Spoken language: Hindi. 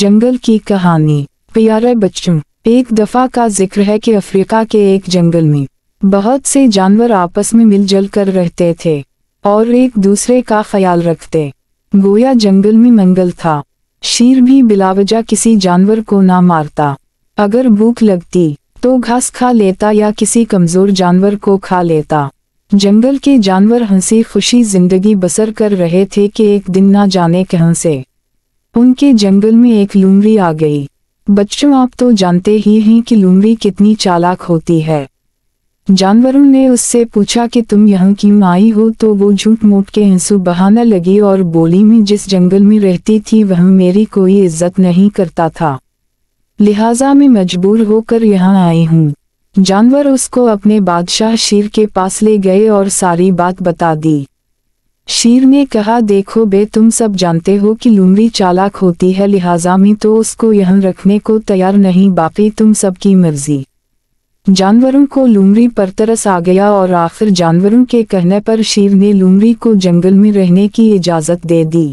जंगल की कहानी प्यारे बच्चों एक दफा का जिक्र है कि अफ्रीका के एक जंगल में बहुत से जानवर आपस में मिलजुल कर रहते थे और एक दूसरे का ख्याल रखते गोया जंगल में मंगल था शीर भी बिलावजा किसी जानवर को ना मारता अगर भूख लगती तो घास खा लेता या किसी कमजोर जानवर को खा लेता जंगल के जानवर हंसी खुशी जिंदगी बसर कर रहे थे कि एक दिन ना जाने कहां से उनके जंगल में एक लुमरी आ गई बच्चों आप तो जानते ही हैं कि लुमरी कितनी चालाक होती है जानवरों ने उससे पूछा कि तुम यहाँ क्यों आई हो तो वो झूठ मूठ के हंसू बहाना लगी और बोली मैं जिस जंगल में रहती थी वह मेरी कोई इज्जत नहीं करता था लिहाजा मैं मजबूर होकर यहाँ आई हूँ जानवर उसको अपने बादशाह शेर के पास ले गए और सारी बात बता दी शीर ने कहा देखो बे तुम सब जानते हो कि लुमरी चालाक होती है लिहाजा में तो उसको यहाँ रखने को तैयार नहीं बाकी तुम सबकी मर्जी जानवरों को लुमरी पर तरस आ गया और आखिर जानवरों के कहने पर शीर ने लुमरी को जंगल में रहने की इजाज़त दे दी